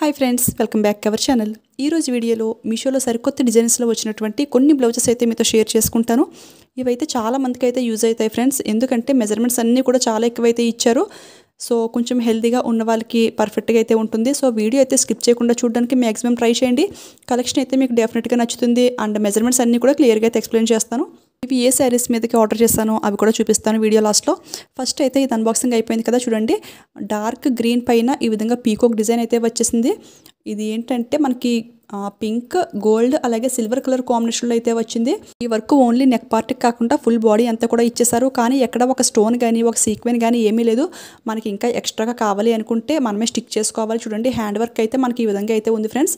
hi friends welcome back our channel ఈరోజు వీడియోలో మీషోలో సరికొత్త డిజైన్స్లో వచ్చినటువంటి కొన్ని బ్లౌజెస్ అయితే మీతో షేర్ చేసుకుంటాను ఇవైతే చాలా మందికి అయితే యూజ్ అవుతాయి ఫ్రెండ్స్ ఎందుకంటే మెజర్మెంట్స్ అన్నీ కూడా చాలా ఎక్కువైతే ఇచ్చారు సో కొంచెం హెల్దీగా ఉన్న వాళ్ళకి పర్ఫెక్ట్గా అయితే ఉంటుంది సో వీడియో అయితే స్కిప్ చేయకుండా చూడడానికి మ్యాక్సిమం ట్రై చేయండి కలెక్షన్ అయితే మీకు డెఫినెట్గా నచ్చుతుంది అండ్ మెజర్మెంట్స్ అన్నీ కూడా క్లియర్గా అయితే ఎక్స్ప్లెయిన్ చేస్తాను ఇవి ఏ శారీస్ మీదకి ఆర్డర్ చేశాను అవి కూడా చూపిస్తాను వీడియో లాస్ట్లో ఫస్ట్ అయితే ఇది అన్బాక్సింగ్ అయిపోయింది కదా చూడండి డార్క్ గ్రీన్ పైన ఈ విధంగా పీకోక్ డిజైన్ అయితే వచ్చేసింది ఇది ఏంటంటే మనకి పింక్ గోల్డ్ అలాగే సిల్వర్ కలర్ కాంబినేషన్లో అయితే వచ్చింది ఈ వర్క్ ఓన్లీ నెక్ పార్ట్కి కాకుండా ఫుల్ బాడీ అంతా కూడా ఇచ్చేసారు కానీ ఎక్కడ ఒక స్టోన్ కానీ ఒక సీక్వెన్ కానీ ఏమీ లేదు మనకి ఇంకా ఎక్స్ట్రాగా కావాలి అనుకుంటే మనమే స్టిక్ చేసుకోవాలి చూడండి హ్యాండ్ వర్క్ అయితే మనకి ఈ విధంగా అయితే ఉంది ఫ్రెండ్స్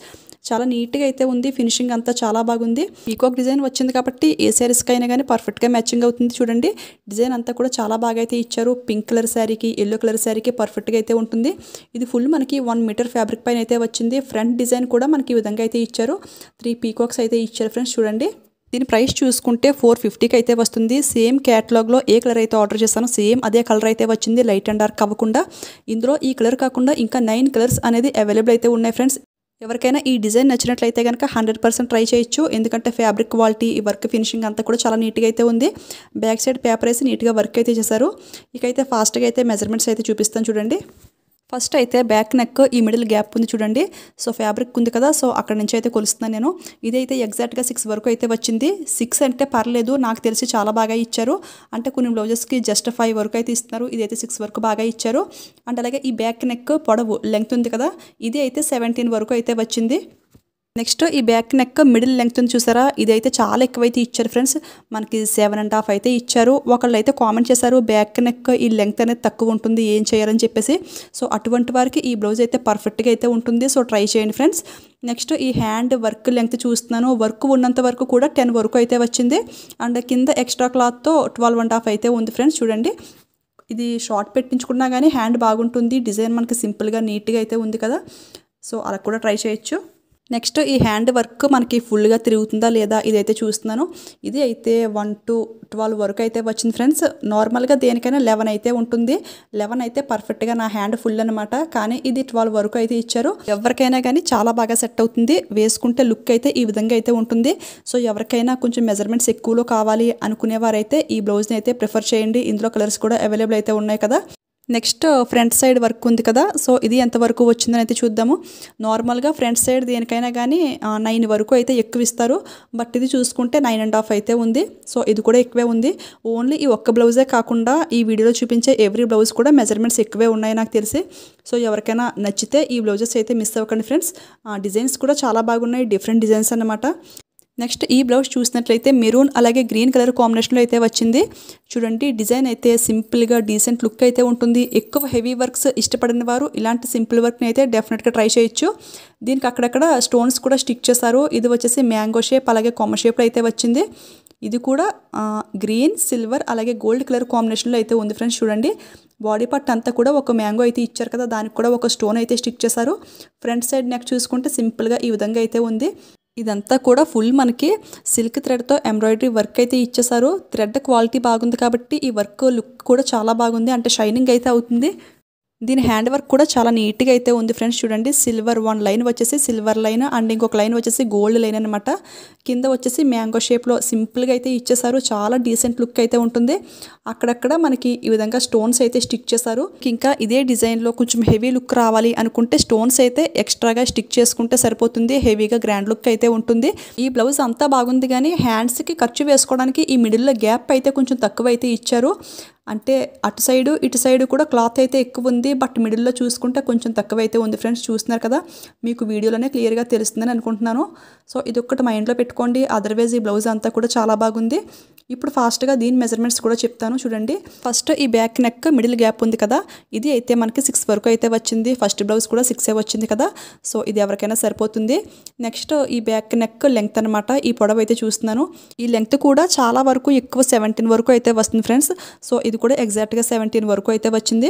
చాలా నీట్గా అయితే ఉంది ఫినిషింగ్ అంతా చాలా బాగుంది పీకాక్ డిజైన్ వచ్చింది కాబట్టి ఏ శారీస్కి అయినా కానీ పర్ఫెక్ట్గా మ్యాచింగ్ అవుతుంది చూడండి డిజైన్ అంతా కూడా చాలా బాగా అయితే ఇచ్చారు పింక్ కలర్ శారీకి ఎల్లో కలర్ శారీకి పర్ఫెక్ట్గా అయితే ఉంటుంది ఇది ఫుల్ మనకి వన్ మీటర్ ఫ్యాబ్రిక్ పైన అయితే వచ్చింది ఫ్రంట్ డిజైన్ కూడా మనకి ఈ విధంగా అయితే ఇచ్చారు త్రీ పీకాక్స్ అయితే ఇచ్చారు ఫ్రెండ్స్ చూడండి దీని ప్రైస్ చూసుకుంటే ఫోర్ ఫిఫ్టీకి అయితే వస్తుంది సేమ్ క్యాటలాగ్లో ఏ కలర్ అయితే ఆర్డర్ చేస్తాను సేమ్ అదే కలర్ అయితే వచ్చింది లైట్ అండ్ డార్క్ అవ్వకుండా ఇందులో ఈ కలర్ కాకుండా ఇంకా నైన్ కలర్స్ అనేది అవైలబుల్ అయితే ఉన్నాయి ఫ్రెండ్స్ ఎవరికైనా ఈ డిజైన్ నచ్చినట్లయితే కనుక హండ్రెడ్ పర్సెంట్ ట్రై చేయొచ్చు ఎందుకంటే ఫ్యాబ్రిక్ క్వాలిటీ వర్క్ ఫినిషింగ్ అంతా కూడా చాలా నీట్గా అయితే ఉంది బ్యాక్ సైడ్ పేపర్ వేసి నీట్గా వర్క్ అయితే చేశారు ఇకైతే ఫాస్ట్గా అయితే మెజర్మెంట్స్ అయితే చూపిస్తాను చూడండి ఫస్ట్ అయితే బ్యాక్ నెక్ ఈ మిడిల్ గ్యాప్ ఉంది చూడండి సో ఫ్యాబ్రిక్ ఉంది కదా సో అక్కడ నుంచి అయితే కొలుస్తున్నాను నేను ఇదైతే ఎగ్జాక్ట్గా సిక్స్ వరకు అయితే వచ్చింది సిక్స్ అంటే పర్లేదు నాకు తెలిసి చాలా బాగా ఇచ్చారు అంటే కొన్ని బ్లౌజెస్కి జస్ట్ ఫైవ్ వరకు అయితే ఇస్తున్నారు ఇదైతే సిక్స్ వరకు బాగా ఇచ్చారు అండ్ అలాగే ఈ బ్యాక్ నెక్ పొడవు లెంగ్త్ ఉంది కదా ఇది అయితే సెవెంటీన్ వరకు అయితే వచ్చింది నెక్స్ట్ ఈ బ్యాక్ నెక్ మిడిల్ లెంగ్త్ చూసారా ఇదైతే చాలా ఎక్కువైతే ఇచ్చారు ఫ్రెండ్స్ మనకి సెవెన్ అండ్ హాఫ్ అయితే ఇచ్చారు ఒకళ్ళు అయితే కామెంట్ చేశారు బ్యాక్ నెక్ ఈ లెంగ్త్ అనేది తక్కువ ఉంటుంది ఏం చేయాలని చెప్పేసి సో అటువంటి వారికి ఈ బ్లౌజ్ అయితే పర్ఫెక్ట్గా అయితే ఉంటుంది సో ట్రై చేయండి ఫ్రెండ్స్ నెక్స్ట్ ఈ హ్యాండ్ వర్క్ లెంగ్త్ చూస్తున్నాను వర్క్ ఉన్నంత వరకు కూడా టెన్ వరకు అయితే వచ్చింది అండ్ కింద ఎక్స్ట్రా క్లాత్తో ట్వెల్వ్ అండ్ హాఫ్ అయితే ఉంది ఫ్రెండ్స్ చూడండి ఇది షార్ట్ పెట్టించుకున్నా కానీ హ్యాండ్ బాగుంటుంది డిజైన్ మనకి సింపుల్గా నీట్గా అయితే ఉంది కదా సో అలా కూడా ట్రై చేయొచ్చు నెక్స్ట్ ఈ హ్యాండ్ వర్క్ మనకి ఫుల్గా తిరుగుతుందా లేదా ఇదైతే చూస్తున్నాను ఇది అయితే వన్ టు ట్వెల్వ్ వరకు అయితే వచ్చింది ఫ్రెండ్స్ నార్మల్గా దేనికైనా లెవెన్ అయితే ఉంటుంది లెవెన్ అయితే పర్ఫెక్ట్గా నా హ్యాండ్ ఫుల్ అనమాట కానీ ఇది ట్వెల్వ్ వరకు అయితే ఇచ్చారు ఎవరికైనా కానీ చాలా బాగా సెట్ అవుతుంది వేసుకుంటే లుక్ అయితే ఈ విధంగా అయితే ఉంటుంది సో ఎవరికైనా కొంచెం మెజర్మెంట్స్ ఎక్కువలో కావాలి అనుకునేవారైతే ఈ బ్లౌజ్ని అయితే ప్రిఫర్ చేయండి ఇందులో కలర్స్ కూడా అవైలబుల్ అయితే ఉన్నాయి కదా నెక్స్ట్ ఫ్రంట్ సైడ్ వర్క్ ఉంది కదా సో ఇది ఎంతవరకు వచ్చిందని అయితే చూద్దాము నార్మల్గా ఫ్రంట్ సైడ్ దేనికైనా కానీ నైన్ వరకు అయితే ఎక్కువ ఇస్తారు బట్ ఇది చూసుకుంటే నైన్ అండ్ హాఫ్ అయితే ఉంది సో ఇది కూడా ఎక్కువే ఉంది ఓన్లీ ఈ ఒక్క బ్లౌజే కాకుండా ఈ వీడియోలో చూపించే ఎవ్రీ బ్లౌజ్ కూడా మెజర్మెంట్స్ ఎక్కువే ఉన్నాయి నాకు తెలిసి సో ఎవరికైనా నచ్చితే ఈ బ్లౌజెస్ అయితే మిస్ అవ్వకండి ఫ్రెండ్స్ డిజైన్స్ కూడా చాలా బాగున్నాయి డిఫరెంట్ డిజైన్స్ అనమాట నెక్స్ట్ ఈ బ్లౌజ్ చూసినట్లయితే మెరూన్ అలాగే గ్రీన్ కలర్ కాంబినేషన్లో అయితే వచ్చింది చూడండి డిజైన్ అయితే సింపుల్గా డీసెంట్ లుక్ అయితే ఉంటుంది ఎక్కువ హెవీ వర్క్స్ ఇష్టపడిన వారు ఇలాంటి సింపుల్ వర్క్ని అయితే డెఫినెట్గా ట్రై చేయొచ్చు దీనికి అక్కడక్కడ స్టోన్స్ కూడా స్టిక్ చేశారు ఇది వచ్చేసి మ్యాంగో షేప్ అలాగే కొమ్మ షేప్లో అయితే వచ్చింది ఇది కూడా గ్రీన్ సిల్వర్ అలాగే గోల్డ్ కలర్ కాంబినేషన్లో అయితే ఉంది ఫ్రెండ్స్ చూడండి బాడీ పార్ట్ అంతా కూడా ఒక మ్యాంగో అయితే ఇచ్చారు కదా దానికి కూడా ఒక స్టోన్ అయితే స్టిక్ చేశారు ఫ్రంట్ సైడ్ నెక్ చూసుకుంటే సింపుల్గా ఈ విధంగా అయితే ఉంది ఇదంతా కూడా ఫుల్ మనకి సిల్క్ థ్రెడ్తో ఎంబ్రాయిడరీ వర్క్ అయితే ఇచ్చేసారు థ్రెడ్ క్వాలిటీ బాగుంది కాబట్టి ఈ వర్క్ లుక్ కూడా చాలా బాగుంది అంటే షైనింగ్ అయితే అవుతుంది దీని హ్యాండ్ వర్క్ కూడా చాలా నీట్గా అయితే ఉంది ఫ్రెండ్స్ చూడండి సిల్వర్ వన్ లైన్ వచ్చేసి సిల్వర్ లైన్ అండ్ ఇంకొక లైన్ వచ్చేసి గోల్డ్ లైన్ అనమాట కింద వచ్చేసి మ్యాంగో షేప్లో సింపుల్గా అయితే ఇచ్చేసారు చాలా డీసెంట్ లుక్ అయితే ఉంటుంది అక్కడక్కడ మనకి ఈ విధంగా స్టోన్స్ అయితే స్టిక్ చేశారు ఇంకా ఇదే డిజైన్లో కొంచెం హెవీ లుక్ రావాలి అనుకుంటే స్టోన్స్ అయితే ఎక్స్ట్రాగా స్టిక్ చేసుకుంటే సరిపోతుంది హెవీగా గ్రాండ్ లుక్ అయితే ఉంటుంది ఈ బ్లౌజ్ అంతా బాగుంది కానీ హ్యాండ్స్కి ఖర్చు వేసుకోవడానికి ఈ మిడిల్లో గ్యాప్ అయితే కొంచెం తక్కువ అయితే ఇచ్చారు అంటే అటు సైడు ఇటు సైడు కూడా క్లాత్ అయితే ఎక్కువ ఉంది బట్ మిడిల్లో చూసుకుంటే కొంచెం తక్కువ అయితే ఉంది ఫ్రెండ్స్ చూస్తున్నారు కదా మీకు వీడియోలోనే క్లియర్గా తెలుస్తుందని అనుకుంటున్నాను సో ఇది ఒక్కటి మైండ్లో పెట్టుకోండి అదర్వైజ్ ఈ బ్లౌజ్ అంతా కూడా చాలా బాగుంది ఇప్పుడు ఫాస్ట్గా దీని మెజర్మెంట్స్ కూడా చెప్తాను చూడండి ఫస్ట్ ఈ బ్యాక్ నెక్ మిడిల్ గ్యాప్ ఉంది కదా ఇది అయితే మనకి సిక్స్ వరకు అయితే వచ్చింది ఫస్ట్ బ్లౌజ్ కూడా సిక్సే వచ్చింది కదా సో ఇది ఎవరికైనా సరిపోతుంది నెక్స్ట్ ఈ బ్యాక్ నెక్ లెంగ్త్ అనమాట ఈ పొడవ అయితే చూస్తున్నాను ఈ లెంగ్త్ కూడా చాలా వరకు ఎక్కువ సెవెంటీన్ వరకు అయితే వస్తుంది ఫ్రెండ్స్ సో ఇది కూడా ఎగ్జాక్ట్గా సెవెంటీన్ వరకు అయితే వచ్చింది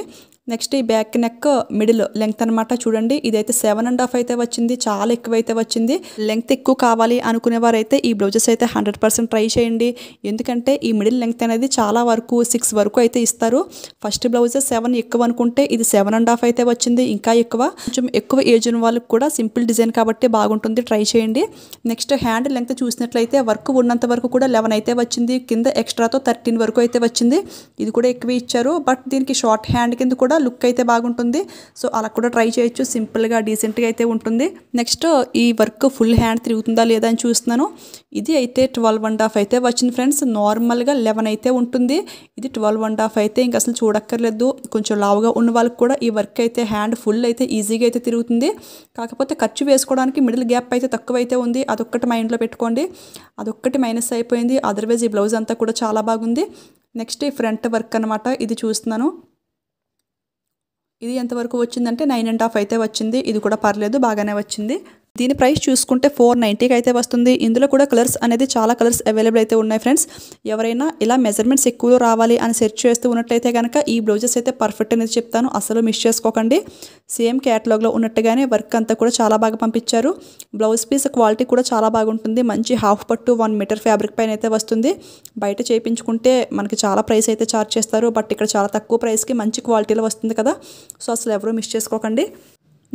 నెక్స్ట్ ఈ బ్యాక్ నెక్ మిడిల్ లెంగ్త్ అనమాట చూడండి ఇదైతే సెవెన్ అండ్ హాఫ్ అయితే వచ్చింది చాలా ఎక్కువ అయితే వచ్చింది లెంగ్త్ ఎక్కువ కావాలి అనుకునేవారైతే ఈ బ్లౌజెస్ అయితే హండ్రెడ్ పర్సెంట్ ట్రై చేయండి ఎందుకంటే ఈ మిడిల్ లెంగ్త్ అనేది చాలా వరకు సిక్స్ వరకు అయితే ఇస్తారు ఫస్ట్ బ్లౌజెస్ సెవెన్ ఎక్కువ అనుకుంటే ఇది సెవెన్ అండ్ హాఫ్ అయితే వచ్చింది ఇంకా ఎక్కువ కొంచెం ఎక్కువ ఏజ్ ఉన్న వాళ్ళకి కూడా సింపుల్ డిజైన్ కాబట్టి బాగుంటుంది ట్రై చేయండి నెక్స్ట్ హ్యాండ్ లెంగ్త్ చూసినట్లయితే వర్క్ ఉన్నంత వరకు కూడా లెవెన్ అయితే వచ్చింది కింద ఎక్స్ట్రాతో థర్టీన్ వరకు అయితే వచ్చింది ఇది కూడా ఎక్కువ ఇచ్చారు బట్ దీనికి షార్ట్ హ్యాండ్ కింద కూడా కూడా లుక్ అయితే బాగుంటుంది సో అలా కూడా ట్రై చేయొచ్చు సింపుల్గా డీసెంట్గా అయితే ఉంటుంది నెక్స్ట్ ఈ వర్క్ ఫుల్ హ్యాండ్ తిరుగుతుందా లేదా అని చూస్తున్నాను ఇది అయితే ట్వెల్వ్ అండ్ హాఫ్ అయితే వచ్చింది ఫ్రెండ్స్ నార్మల్గా లెవెన్ అయితే ఉంటుంది ఇది ట్వెల్వ్ అండ్ హాఫ్ అయితే ఇంక అసలు చూడక్కర్లేదు కొంచెం లావుగా ఉన్న వాళ్ళకి కూడా ఈ వర్క్ అయితే హ్యాండ్ ఫుల్ అయితే ఈజీగా అయితే తిరుగుతుంది కాకపోతే ఖర్చు వేసుకోవడానికి మిడిల్ గ్యాప్ అయితే తక్కువ అయితే ఉంది అదొక్కటి మైండ్లో పెట్టుకోండి అదొక్కటి మైనస్ అయిపోయింది అదర్వైజ్ ఈ బ్లౌజ్ అంతా కూడా చాలా బాగుంది నెక్స్ట్ ఈ ఫ్రంట్ వర్క్ అనమాట ఇది చూస్తున్నాను ఇది ఎంతవరకు వచ్చిందంటే నైన్ అండ్ హాఫ్ అయితే వచ్చింది ఇది కూడా పర్లేదు బాగానే వచ్చింది దీని ప్రైస్ చూసుకుంటే ఫోర్ నైంటీకి అయితే వస్తుంది ఇందులో కూడా కలర్స్ అనేది చాలా కలర్స్ అవైలబుల్ అయితే ఉన్నాయి ఫ్రెండ్స్ ఎవరైనా ఇలా మెజర్మెంట్స్ ఎక్కువ రావాలి అని సెర్చ్ చేస్తూ ఉన్నట్టయితే కనుక ఈ బ్లౌజెస్ అయితే పర్ఫెక్ట్ అనేది చెప్తాను అసలు మిస్ చేసుకోకండి సేమ్ క్యాటలాగ్లో ఉన్నట్టుగానే వర్క్ అంతా కూడా చాలా బాగా పంపించారు బ్లౌజ్ పీస్ క్వాలిటీ కూడా చాలా బాగుంటుంది మంచి హాఫ్ పట్టు వన్ మీటర్ ఫ్యాబ్రిక్ పైన అయితే వస్తుంది బయట చేయించుకుంటే మనకి చాలా ప్రైస్ అయితే ఛార్జ్ చేస్తారు బట్ ఇక్కడ చాలా తక్కువ ప్రైస్కి మంచి క్వాలిటీలో వస్తుంది కదా సో అసలు ఎవరూ మిస్ చేసుకోకండి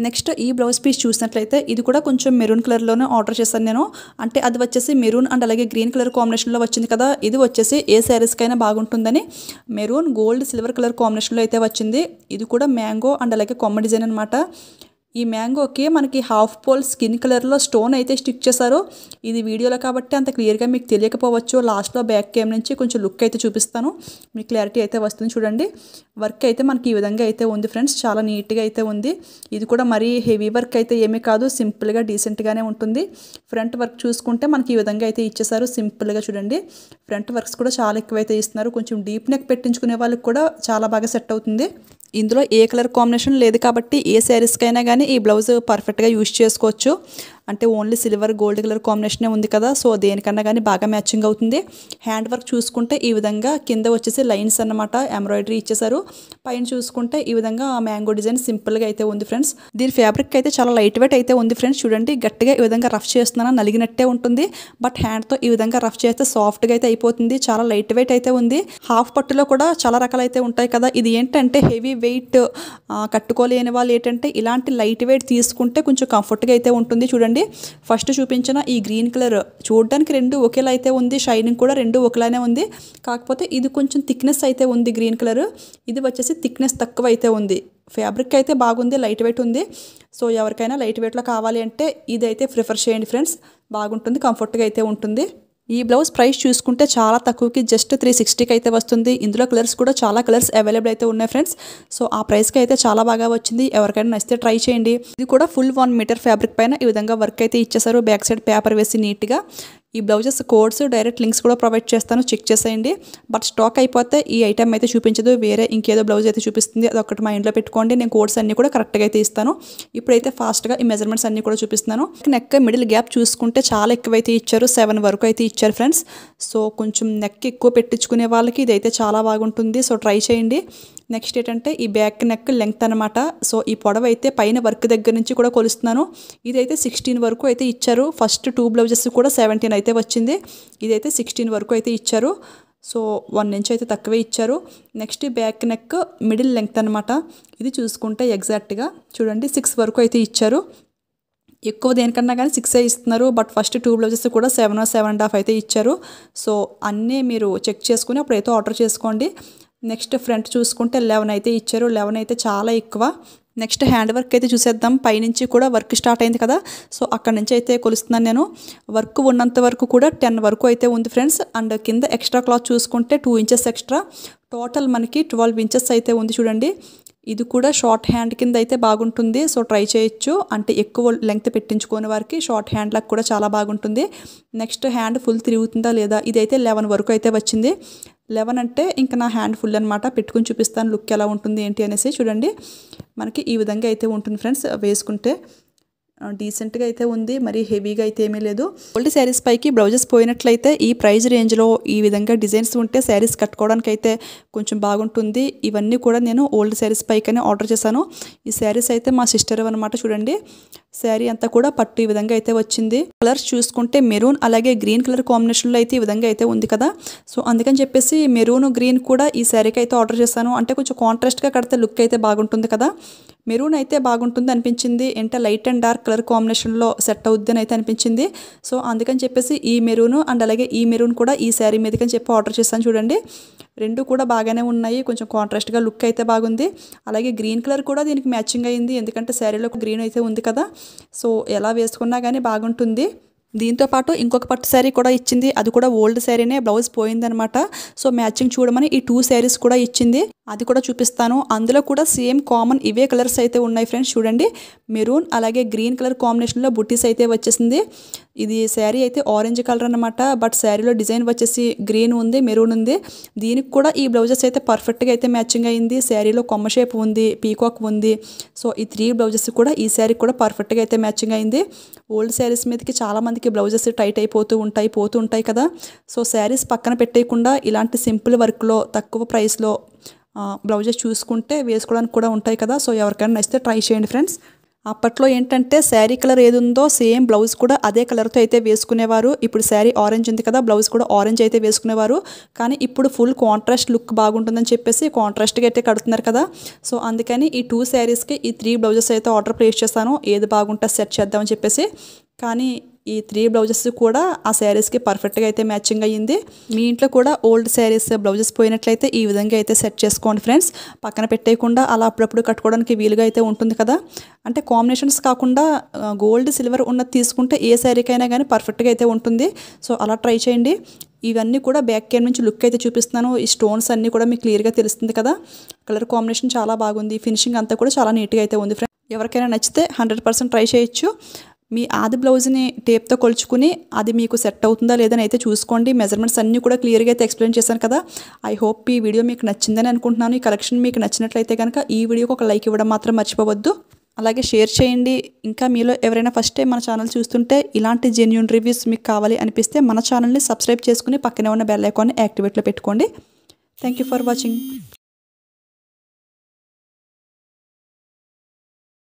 నెక్స్ట్ ఈ బ్లౌజ్ పీస్ చూసినట్లయితే ఇది కూడా కొంచెం మెరూన్ కలర్లోనే ఆర్డర్ చేశాను నేను అంటే అది వచ్చేసి మెరూన్ అండ్ అలాగే గ్రీన్ కలర్ కాంబినేషన్లో వచ్చింది కదా ఇది వచ్చేసి ఏ శారీస్కైనా బాగుంటుందని మెరూన్ గోల్డ్ సిల్వర్ కలర్ కాంబినేషన్లో అయితే వచ్చింది ఇది కూడా మ్యాంగో అండ్ అలాగే కొమ్మ డిజైన్ అనమాట ఈ మ్యాంగోకి మనకి హాఫ్ పోల్ స్కిన్ కలర్లో స్టోన్ అయితే స్టిక్ చేశారు ఇది వీడియోలో కాబట్టి అంత క్లియర్గా మీకు తెలియకపోవచ్చు లాస్ట్లో బ్యాక్ కేమ్ నుంచి కొంచెం లుక్ అయితే చూపిస్తాను మీకు క్లారిటీ అయితే వస్తుంది చూడండి వర్క్ అయితే మనకి ఈ విధంగా అయితే ఉంది ఫ్రెండ్స్ చాలా నీట్గా అయితే ఉంది ఇది కూడా మరీ హెవీ వర్క్ అయితే ఏమీ కాదు సింపుల్గా డీసెంట్గానే ఉంటుంది ఫ్రంట్ వర్క్ చూసుకుంటే మనకి ఈ విధంగా అయితే ఇచ్చేసారు సింపుల్గా చూడండి ఫ్రంట్ వర్క్స్ కూడా చాలా ఎక్కువైతే ఇస్తున్నారు కొంచెం డీప్ నెక్ పెట్టించుకునే వాళ్ళకి కూడా చాలా బాగా సెట్ అవుతుంది ఇందులో ఏ కలర్ కాంబినేషన్ లేదు కాబట్టి ఏ శారీస్కైనా కానీ ఈ బ్లౌజ్ పర్ఫెక్ట్గా యూజ్ చేసుకోవచ్చు అంటే ఓన్లీ సిల్వర్ గోల్డ్ కలర్ కాంబినేషనే ఉంది కదా సో దేనికన్నా కానీ బాగా మ్యాచింగ్ అవుతుంది హ్యాండ్ వర్క్ చూసుకుంటే ఈ విధంగా కింద వచ్చేసి లైన్స్ అనమాట ఎంబ్రాయిడరీ ఇచ్చేసారు పైన చూసుకుంటే ఈ విధంగా మ్యాంగో డిజైన్ సింపుల్గా అయితే ఉంది ఫ్రెండ్స్ దీని ఫ్యాబ్రిక్ అయితే చాలా లైట్ వెయిట్ అయితే ఉంది ఫ్రెండ్స్ చూడండి గట్టిగా ఈ విధంగా రఫ్ చేస్తున్నాను నలిగినట్టే ఉంటుంది బట్ హ్యాండ్తో ఈ విధంగా రఫ్ చేస్తే సాఫ్ట్గా అయితే అయిపోతుంది చాలా లైట్ వెయిట్ అయితే ఉంది హాఫ్ పట్టులో కూడా చాలా రకాలైతే ఉంటాయి కదా ఇది ఏంటంటే హెవీ వెయిట్ కట్టుకోలేని వాళ్ళు ఏంటంటే ఇలాంటి లైట్ వెయిట్ తీసుకుంటే కొంచెం కంఫర్ట్గా అయితే ఉంటుంది చూడండి చూడండి ఫస్ట్ చూపించిన ఈ గ్రీన్ కలర్ చూడడానికి రెండు ఒకేలా అయితే ఉంది షైనింగ్ కూడా రెండు ఒకలానే ఉంది కాకపోతే ఇది కొంచెం థిక్నెస్ అయితే ఉంది గ్రీన్ కలర్ ఇది వచ్చేసి థిక్నెస్ తక్కువ అయితే ఉంది ఫ్యాబ్రిక్ అయితే బాగుంది లైట్ వెయిట్ ఉంది సో ఎవరికైనా లైట్ వెయిట్లో కావాలి అంటే ఇదైతే ప్రిఫర్ చేయండి ఫ్రెండ్స్ బాగుంటుంది కంఫర్ట్గా అయితే ఉంటుంది ఈ బ్లౌజ్ ప్రైస్ చూసుకుంటే చాలా తక్కువకి జస్ట్ త్రీ సిక్స్టీకి అయితే వస్తుంది ఇందులో కలర్స్ కూడా చాలా కలర్స్ అవైలబుల్ అయితే ఉన్నాయి ఫ్రెండ్స్ సో ఆ ప్రైస్కి అయితే చాలా బాగా వచ్చింది ఎవరికైనా నచ్చితే ట్రై చేయండి ఇది కూడా ఫుల్ వన్ మీటర్ ఫ్యాబ్రిక్ పైన ఈ విధంగా వర్క్ అయితే ఇచ్చేసారు బ్యాక్ సైడ్ పేపర్ వేసి నీట్గా ఈ బ్లౌజెస్ కోడ్స్ డైరెక్ట్ లింక్స్ కూడా ప్రొవైడ్ చేస్తాను చెక్ చేసేయండి బట్ స్టాక్ అయిపోతే ఈ ఐటమ్ అయితే చూపించదు వేరే ఇంకేదో బ్లౌజ్ అయితే చూపిస్తుంది అది ఒకటి మా ఇంట్లో పెట్టుకోండి నేను కోడ్స్ అన్నీ కూడా కరెక్ట్గా అయితే ఇస్తాను ఇప్పుడైతే ఫాస్ట్గా ఈ మెజర్మెంట్స్ అన్నీ కూడా చూపిస్తున్నాను నెక్ మిడిల్ గ్యాప్ చూసుకుంటే చాలా ఎక్కువైతే ఇచ్చారు సెవెన్ వరకు అయితే ఇచ్చారు ఫ్రెండ్స్ సో కొంచెం నెక్ ఎక్కువ పెట్టించుకునే వాళ్ళకి ఇదైతే చాలా బాగుంటుంది సో ట్రై చేయండి నెక్స్ట్ ఏంటంటే ఈ బ్యాక్ నెక్ లెంగ్త్ అనమాట సో ఈ పొడవ అయితే పైన వర్క్ దగ్గర నుంచి కూడా కొలుస్తున్నాను ఇదైతే సిక్స్టీన్ వరకు అయితే ఇచ్చారు ఫస్ట్ టూ బ్లౌజెస్ కూడా సెవెంటీన్ అయితే వచ్చింది ఇదైతే సిక్స్టీన్ వరకు అయితే ఇచ్చారు సో వన్ ఇంచ్ అయితే తక్కువే ఇచ్చారు next back neck middle length అనమాట ఇది చూసుకుంటే ఎగ్జాక్ట్గా చూడండి సిక్స్ వరకు అయితే ఇచ్చారు ఎక్కువ దేనికన్నా కానీ సిక్సే ఇస్తున్నారు బట్ ఫస్ట్ టూ బ్లౌజెస్ కూడా సెవెన్ సెవెన్ అండ్ హాఫ్ అయితే ఇచ్చారు సో అన్నీ మీరు చెక్ చేసుకుని అప్పుడు అయితే ఆర్డర్ చేసుకోండి నెక్స్ట్ ఫ్రంట్ చూసుకుంటే లెవెన్ అయితే ఇచ్చారు లెవెన్ అయితే చాలా ఎక్కువ నెక్స్ట్ హ్యాండ్ వర్క్ అయితే చూసేద్దాం పైనుంచి కూడా వర్క్ స్టార్ట్ అయింది కదా సో అక్కడ నుంచి అయితే కొలుస్తున్నాను నేను వర్క్ ఉన్నంత వరకు కూడా టెన్ వరకు అయితే ఉంది ఫ్రెండ్స్ అండ్ కింద ఎక్స్ట్రా క్లాత్ చూసుకుంటే టూ ఇంచెస్ ఎక్స్ట్రా టోటల్ మనకి ట్వెల్వ్ ఇంచెస్ అయితే ఉంది చూడండి ఇది కూడా షార్ట్ హ్యాండ్ కింద అయితే బాగుంటుంది సో ట్రై చేయొచ్చు అంటే ఎక్కువ లెంగ్త్ పెట్టించుకునే వారికి షార్ట్ హ్యాండ్లకు కూడా చాలా బాగుంటుంది నెక్స్ట్ హ్యాండ్ ఫుల్ తిరుగుతుందా లేదా ఇదైతే లెవెన్ వరకు అయితే వచ్చింది లెవెన్ అంటే ఇంకా నా హ్యాండ్ ఫుల్ అనమాట పెట్టుకుని చూపిస్తాను లుక్ ఎలా ఉంటుంది ఏంటి అనేసి చూడండి మనకి ఈ విధంగా అయితే ఉంటుంది ఫ్రెండ్స్ వేసుకుంటే డీసెంట్గా అయితే ఉంది మరి హెవీగా అయితే ఏమీ లేదు ఓల్డ్ శారీస్ పైకి బ్లౌజెస్ పోయినట్లయితే ఈ ప్రైజ్ రేంజ్లో ఈ విధంగా డిజైన్స్ ఉంటే శారీస్ కట్టుకోవడానికి అయితే కొంచెం బాగుంటుంది ఇవన్నీ కూడా నేను ఓల్డ్ శారీస్ పైకనే ఆర్డర్ చేశాను ఈ శారీస్ అయితే మా సిస్టర్ అనమాట చూడండి శారీ అంతా కూడా పట్టు ఈ విధంగా అయితే వచ్చింది కలర్స్ చూసుకుంటే మెరూన్ అలాగే గ్రీన్ కలర్ కాంబినేషన్లో అయితే ఈ విధంగా అయితే ఉంది కదా సో అందుకని చెప్పేసి మెరూన్ గ్రీన్ కూడా ఈ శారీకి అయితే ఆర్డర్ చేశాను అంటే కొంచెం కాంట్రాస్ట్గా కడితే లుక్ అయితే బాగుంటుంది కదా మెరూన్ అయితే బాగుంటుంది అనిపించింది అంటే లైట్ అండ్ డార్క్ కలర్ కాంబినేషన్లో సెట్ అవుద్ది అని అయితే అనిపించింది సో అందుకని చెప్పేసి ఈ మెరూన్ అండ్ అలాగే ఈ మెరూన్ కూడా ఈ శారీ అని చెప్పి ఆర్డర్ చేశాను చూడండి రెండు కూడా బాగానే ఉన్నాయి కొంచెం కాంట్రాస్ట్గా లుక్ అయితే బాగుంది అలాగే గ్రీన్ కలర్ కూడా దీనికి మ్యాచింగ్ అయింది ఎందుకంటే శారీలో గ్రీన్ అయితే ఉంది కదా సో ఎలా వేసుకున్నా కానీ బాగుంటుంది దీంతోపాటు ఇంకొక పట్టు శారీ కూడా ఇచ్చింది అది కూడా ఓల్డ్ శారీనే బ్లౌజ్ పోయిందనమాట సో మ్యాచింగ్ చూడమని ఈ టూ శారీస్ కూడా ఇచ్చింది అది కూడా చూపిస్తాను అందులో కూడా సేమ్ కామన్ ఇవే కలర్స్ అయితే ఉన్నాయి ఫ్రెండ్స్ చూడండి మెరూన్ అలాగే గ్రీన్ కలర్ కాంబినేషన్లో బుట్టీస్ అయితే వచ్చేసింది ఇది శారీ అయితే ఆరెంజ్ కలర్ అనమాట బట్ శారీలో డిజైన్ వచ్చేసి గ్రీన్ ఉంది మెరూన్ ఉంది దీనికి కూడా ఈ బ్లౌజెస్ అయితే పర్ఫెక్ట్గా అయితే మ్యాచింగ్ అయింది శారీలో కొమ్మ షేప్ ఉంది పీకాక్ ఉంది సో ఈ త్రీ బ్లౌజెస్ కూడా ఈ శారీ కూడా పర్ఫెక్ట్గా అయితే మ్యాచింగ్ అయింది ఓల్డ్ శారీస్ మీదకి చాలామందికి బ్లౌజెస్ టైట్ అయిపోతూ ఉంటాయి పోతూ ఉంటాయి కదా సో శారీస్ పక్కన పెట్టేయకుండా ఇలాంటి సింపుల్ వర్క్లో తక్కువ ప్రైస్లో బ్లౌజెస్ చూసుకుంటే వేసుకోవడానికి కూడా ఉంటాయి కదా సో ఎవరికైనా నచ్చితే ట్రై చేయండి ఫ్రెండ్స్ అప్పట్లో ఏంటంటే శారీ కలర్ ఏది ఉందో సేమ్ బ్లౌజ్ కూడా అదే కలర్తో అయితే వేసుకునేవారు ఇప్పుడు శారీ ఆరెంజ్ ఉంది కదా బ్లౌజ్ కూడా ఆరెంజ్ అయితే వేసుకునేవారు కానీ ఇప్పుడు ఫుల్ కాంట్రాస్ట్ లుక్ బాగుంటుందని చెప్పేసి కాంట్రాస్ట్గా అయితే కడుతున్నారు కదా సో అందుకని ఈ టూ శారీస్కి ఈ త్రీ బ్లౌజెస్ అయితే ఆర్డర్ ప్లేస్ చేస్తాను ఏది బాగుంటే సెట్ చేద్దామని చెప్పేసి కానీ ఈ త్రీ బ్లౌజెస్ కూడా ఆ శారీస్కి పర్ఫెక్ట్గా అయితే మ్యాచింగ్ అయ్యింది మీ ఇంట్లో కూడా ఓల్డ్ శారీస్ బ్లౌజెస్ పోయినట్లయితే ఈ విధంగా అయితే సెట్ చేసుకోండి ఫ్రెండ్స్ పక్కన పెట్టేయకుండా అలా అప్పుడప్పుడు కట్టుకోవడానికి వీలుగా అయితే ఉంటుంది కదా అంటే కాంబినేషన్స్ కాకుండా గోల్డ్ సిల్వర్ ఉన్నది తీసుకుంటే ఏ శారీకైనా కానీ పర్ఫెక్ట్గా అయితే ఉంటుంది సో అలా ట్రై చేయండి ఇవన్నీ కూడా బ్యాక్ కేర్ నుంచి లుక్ అయితే చూపిస్తున్నాను ఈ స్టోన్స్ అన్నీ కూడా మీకు క్లియర్గా తెలుస్తుంది కదా కలర్ కాంబినేషన్ చాలా బాగుంది ఫినిషింగ్ అంతా కూడా చాలా నీట్గా అయితే ఉంది ఫ్రెండ్స్ ఎవరికైనా నచ్చితే హండ్రెడ్ పర్సెంట్ ట్రై చేయొచ్చు మీ ఆది బ్లౌజ్ని టేప్తో కొలుచుకుని అది మీకు సెట్ అవుతుందా లేదని అయితే చూసుకోండి మెజర్మెంట్స్ అన్నీ కూడా క్లియర్గా అయితే ఎక్స్ప్లెయిన్ చేశాను కదా ఐ హోప్ ఈ వీడియో మీకు నచ్చిందని అనుకుంటున్నాను ఈ కలెక్షన్ మీకు నచ్చినట్లయితే కనుక ఈ వీడియోకి ఒక లైక్ ఇవ్వడం మాత్రం మర్చిపోవద్దు అలాగే షేర్ చేయండి ఇంకా మీలో ఎవరైనా ఫస్ట్ టైం మన ఛానల్ చూస్తుంటే ఇలాంటి జెన్యున్ రివ్యూస్ మీకు కావాలి అనిపిస్తే మన ఛానల్ని సబ్స్క్రైబ్ చేసుకుని పక్కనే ఉన్న బెల్లైకాన్ని యాక్టివేట్లో పెట్టుకోండి థ్యాంక్ ఫర్ వాచింగ్